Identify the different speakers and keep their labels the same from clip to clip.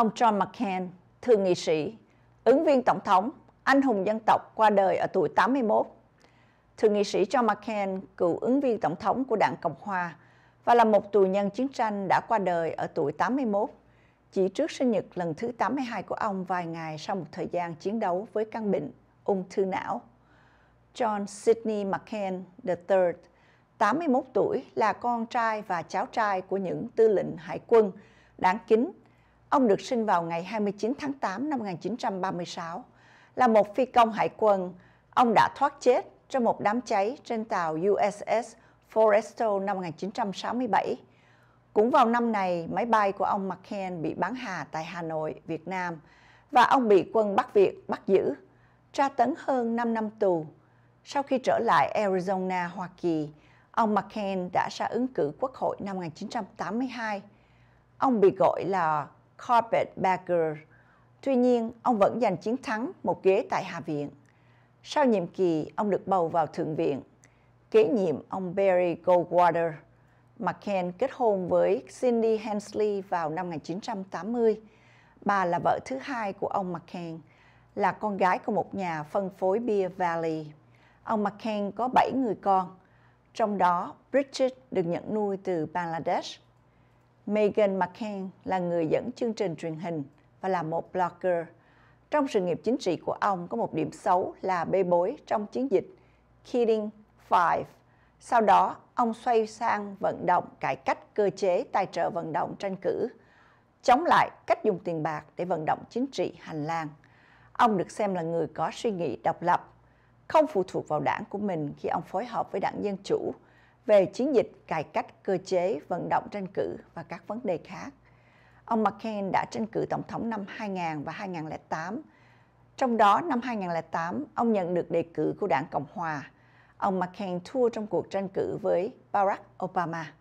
Speaker 1: Ông John McCain, thượng nghị sĩ, ứng viên tổng thống, anh hùng dân tộc qua đời ở tuổi 81. Thượng nghị sĩ John McCain, cựu ứng viên tổng thống của đảng Cộng Hòa và là một tù nhân chiến tranh đã qua đời ở tuổi 81, chỉ trước sinh nhật lần thứ 82 của ông vài ngày sau một thời gian chiến đấu với căn bệnh ung thư não. John Sidney McCain III, 81 tuổi, là con trai và cháu trai của những tư lệnh hải quân đáng kính Ông được sinh vào ngày 29 tháng 8 năm 1936. Là một phi công hải quân, ông đã thoát chết trong một đám cháy trên tàu USS Forrestal năm 1967. Cũng vào năm này, máy bay của ông McCain bị bắn hạ tại Hà Nội, Việt Nam và ông bị quân Bắc Việt bắt giữ, tra tấn hơn 5 năm tù. Sau khi trở lại Arizona, Hoa Kỳ, ông McCain đã ra ứng cử Quốc hội năm 1982. Ông bị gọi là Carpetbagger. Tuy nhiên, ông vẫn giành chiến thắng một ghế tại Hạ viện. Sau nhiệm kỳ, ông được bầu vào Thượng viện. Kế nhiệm ông Barry Goldwater. McCain kết hôn với Cindy Hensley vào năm 1980. Bà là vợ thứ hai của ông McCain, là con gái của một nhà phân phối bia Valley. Ông McCain có 7 người con, trong đó Bridget được nhận nuôi từ Bangladesh Megan McCain là người dẫn chương trình truyền hình và là một blogger. Trong sự nghiệp chính trị của ông có một điểm xấu là bê bối trong chiến dịch Kidding Five. Sau đó, ông xoay sang vận động cải cách cơ chế tài trợ vận động tranh cử, chống lại cách dùng tiền bạc để vận động chính trị hành lang. Ông được xem là người có suy nghĩ độc lập, không phụ thuộc vào đảng của mình khi ông phối hợp với đảng Dân Chủ – về chiến dịch cải cách cơ chế vận động tranh cử và các vấn đề khác. Ông McCain đã tranh cử tổng thống năm 2000 và 2008. Trong đó, năm 2008, ông nhận được đề cử của đảng Cộng Hòa. Ông McCain thua trong cuộc tranh cử với Barack Obama.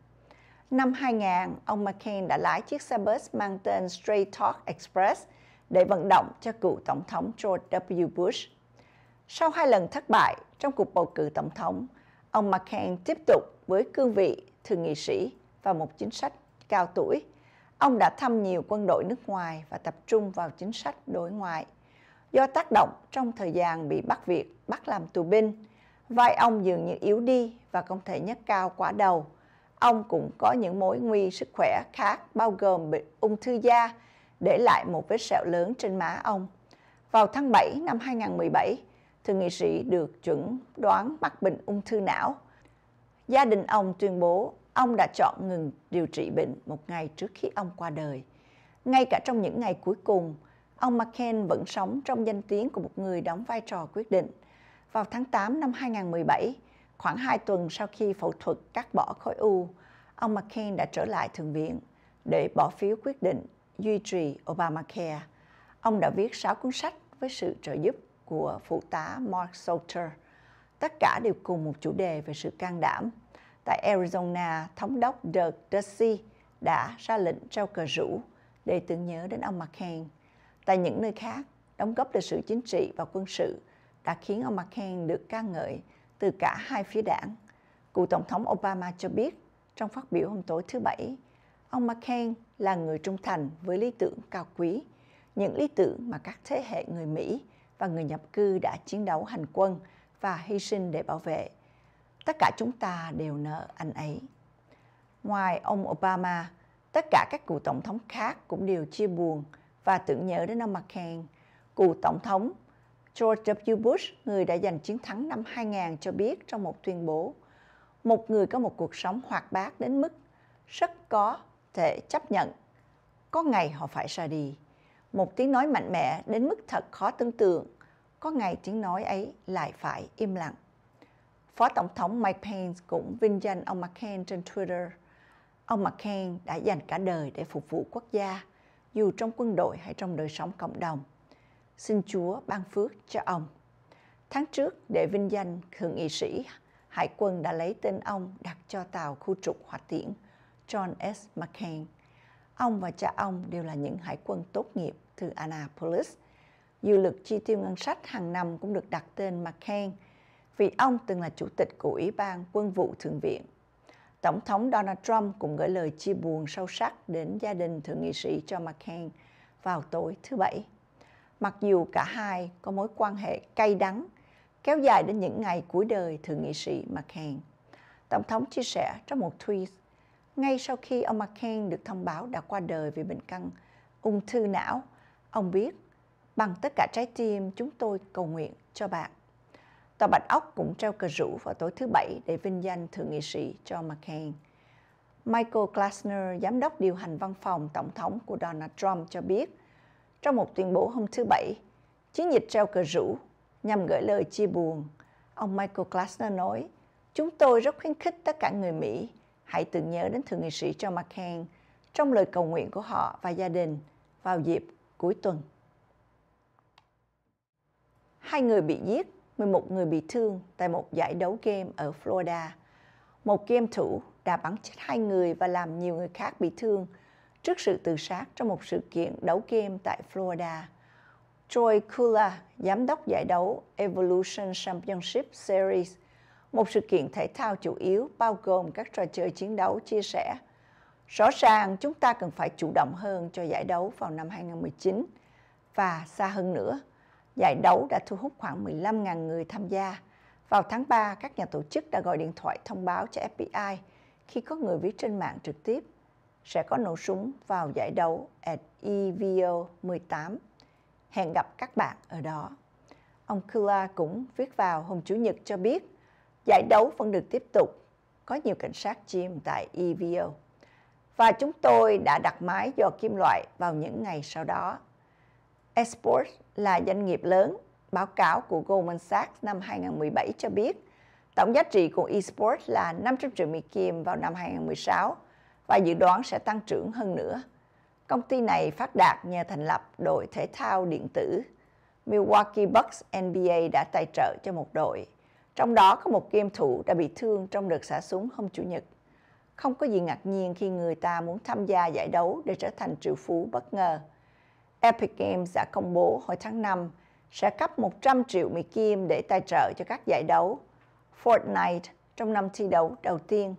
Speaker 1: Năm 2000, ông McCain đã lái chiếc xe bus mang tên Straight Talk Express để vận động cho cựu Tổng thống George W. Bush. Sau hai lần thất bại trong cuộc bầu cử Tổng thống, ông McCain tiếp tục với cương vị thượng nghị sĩ và một chính sách cao tuổi. Ông đã thăm nhiều quân đội nước ngoài và tập trung vào chính sách đối ngoại. Do tác động trong thời gian bị bắt việc, bắt làm tù binh, vai ông dường như yếu đi và không thể nhấc cao quả đầu. Ông cũng có những mối nguy sức khỏe khác bao gồm bị ung thư da, để lại một vết sẹo lớn trên má ông. Vào tháng 7 năm 2017, thượng nghị sĩ được chuẩn đoán mắc bệnh ung thư não. Gia đình ông tuyên bố ông đã chọn ngừng điều trị bệnh một ngày trước khi ông qua đời. Ngay cả trong những ngày cuối cùng, ông McCain vẫn sống trong danh tiếng của một người đóng vai trò quyết định. Vào tháng 8 năm 2017, khoảng 2 tuần sau khi phẫu thuật cắt bỏ khối u, ông McCain đã trở lại Thượng viện để bỏ phiếu quyết định duy trì Obamacare. Ông đã viết 6 cuốn sách với sự trợ giúp của phụ tá Mark Salter. Tất cả đều cùng một chủ đề về sự can đảm. Tại Arizona, thống đốc Doug Ducey đã ra lệnh trao cờ rủ để tưởng nhớ đến ông McCain. Tại những nơi khác, đóng góp lịch sử chính trị và quân sự đã khiến ông McCain được ca ngợi từ cả hai phía đảng. Cựu Tổng thống Obama cho biết trong phát biểu hôm tối thứ Bảy, ông McCain là người trung thành với lý tưởng cao quý, những lý tưởng mà các thế hệ người Mỹ và người nhập cư đã chiến đấu hành quân và hy sinh để bảo vệ. Tất cả chúng ta đều nợ anh ấy. Ngoài ông Obama, tất cả các cựu tổng thống khác cũng đều chia buồn và tưởng nhớ đến ông McCain. Cựu tổng thống George W. Bush, người đã giành chiến thắng năm 2000 cho biết trong một tuyên bố, một người có một cuộc sống hoạt bát đến mức rất có thể chấp nhận có ngày họ phải ra đi một tiếng nói mạnh mẽ đến mức thật khó tưởng tượng. Có ngày tiếng nói ấy lại phải im lặng. Phó Tổng thống Mike Pence cũng vinh danh ông McCain trên Twitter. Ông McCain đã dành cả đời để phục vụ quốc gia, dù trong quân đội hay trong đời sống cộng đồng. Xin Chúa ban phước cho ông. Tháng trước, để vinh danh thượng nghị sĩ, Hải quân đã lấy tên ông đặt cho tàu khu trục hỏa tiễn John S. McCain. Ông và cha ông đều là những hải quân tốt nghiệp từ Annapolis. Dự lực chi tiêu ngân sách hàng năm cũng được đặt tên McCain vì ông từng là chủ tịch của Ủy ban Quân vụ Thượng viện. Tổng thống Donald Trump cũng gửi lời chia buồn sâu sắc đến gia đình thượng nghị sĩ John McCain vào tối thứ Bảy. Mặc dù cả hai có mối quan hệ cay đắng kéo dài đến những ngày cuối đời thượng nghị sĩ McCain. Tổng thống chia sẻ trong một tweet ngay sau khi ông McCain được thông báo đã qua đời vì bệnh căn ung thư não, ông biết bằng tất cả trái tim chúng tôi cầu nguyện cho bạn. Tòa Bạch Ốc cũng treo cờ rủ vào tối thứ Bảy để vinh danh Thượng nghị sĩ cho McCain. Michael Glassner, giám đốc điều hành văn phòng tổng thống của Donald Trump cho biết, trong một tuyên bố hôm thứ Bảy, chiến dịch treo cờ rủ nhằm gửi lời chia buồn. Ông Michael Glassner nói, chúng tôi rất khuyến khích tất cả người Mỹ hãy tưởng nhớ đến Thượng nghị sĩ John McCain trong lời cầu nguyện của họ và gia đình vào dịp cuối tuần. Hai người bị giết, 11 người bị thương tại một giải đấu game ở Florida. Một game thủ đã bắn chết hai người và làm nhiều người khác bị thương trước sự tự sát trong một sự kiện đấu game tại Florida. Troy Kula, giám đốc giải đấu Evolution Championship Series – một sự kiện thể thao chủ yếu bao gồm các trò chơi chiến đấu chia sẻ. Rõ ràng chúng ta cần phải chủ động hơn cho giải đấu vào năm 2019 và xa hơn nữa. Giải đấu đã thu hút khoảng 15.000 người tham gia. Vào tháng 3, các nhà tổ chức đã gọi điện thoại thông báo cho FBI khi có người viết trên mạng trực tiếp sẽ có nổ súng vào giải đấu at EVO 18. Hẹn gặp các bạn ở đó. Ông Kula cũng viết vào hôm Chủ nhật cho biết Giải đấu vẫn được tiếp tục. Có nhiều cảnh sát chim tại EVO. Và chúng tôi đã đặt máy do kim loại vào những ngày sau đó. Esports là doanh nghiệp lớn. Báo cáo của Goldman Sachs năm 2017 cho biết tổng giá trị của esports là 500 triệu Mỹ Kim vào năm 2016 và dự đoán sẽ tăng trưởng hơn nữa. Công ty này phát đạt nhờ thành lập đội thể thao điện tử Milwaukee Bucks NBA đã tài trợ cho một đội. Trong đó có một game thủ đã bị thương trong đợt xả súng hôm Chủ nhật. Không có gì ngạc nhiên khi người ta muốn tham gia giải đấu để trở thành triệu phú bất ngờ. Epic Games đã công bố hồi tháng 5 sẽ cấp 100 triệu Mỹ Kim để tài trợ cho các giải đấu. Fortnite trong năm thi đấu đầu tiên,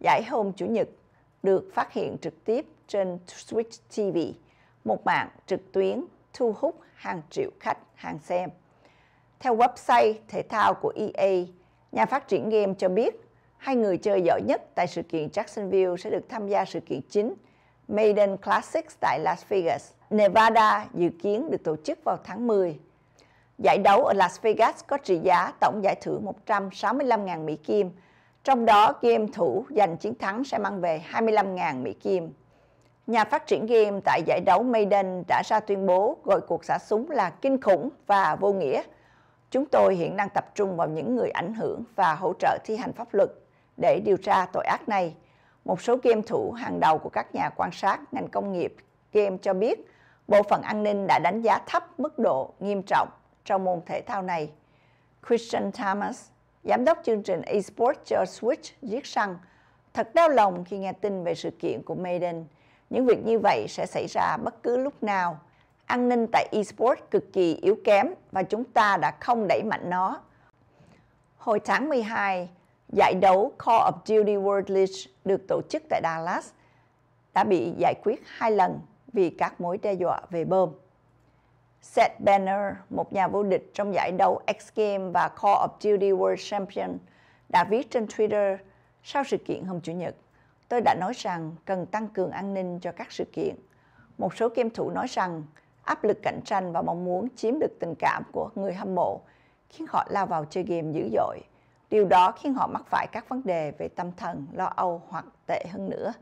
Speaker 1: giải hôm Chủ nhật, được phát hiện trực tiếp trên Switch TV, một mạng trực tuyến thu hút hàng triệu khách hàng xem. Theo website thể thao của EA, nhà phát triển game cho biết hai người chơi giỏi nhất tại sự kiện Jacksonville sẽ được tham gia sự kiện chính Maiden Classics tại Las Vegas, Nevada dự kiến được tổ chức vào tháng 10. Giải đấu ở Las Vegas có trị giá tổng giải thưởng 165.000 Mỹ Kim, trong đó game thủ giành chiến thắng sẽ mang về 25.000 Mỹ Kim. Nhà phát triển game tại giải đấu Maiden đã ra tuyên bố gọi cuộc xả súng là kinh khủng và vô nghĩa – Chúng tôi hiện đang tập trung vào những người ảnh hưởng và hỗ trợ thi hành pháp luật để điều tra tội ác này. Một số game thủ hàng đầu của các nhà quan sát ngành công nghiệp game cho biết bộ phận an ninh đã đánh giá thấp mức độ nghiêm trọng trong môn thể thao này. Christian Thomas, giám đốc chương trình eSports cho Switch, viết rằng Thật đau lòng khi nghe tin về sự kiện của Maiden. Những việc như vậy sẽ xảy ra bất cứ lúc nào an ninh tại esports cực kỳ yếu kém và chúng ta đã không đẩy mạnh nó. Hồi tháng 12, giải đấu Call of Duty World League được tổ chức tại Dallas đã bị giải quyết hai lần vì các mối đe dọa về bom. Seth Banner, một nhà vô địch trong giải đấu X Games và Call of Duty World Champion, đã viết trên Twitter sau sự kiện hôm Chủ nhật. Tôi đã nói rằng cần tăng cường an ninh cho các sự kiện. Một số game thủ nói rằng áp lực cạnh tranh và mong muốn chiếm được tình cảm của người hâm mộ khiến họ lao vào chơi game dữ dội. Điều đó khiến họ mắc phải các vấn đề về tâm thần, lo âu hoặc tệ hơn nữa.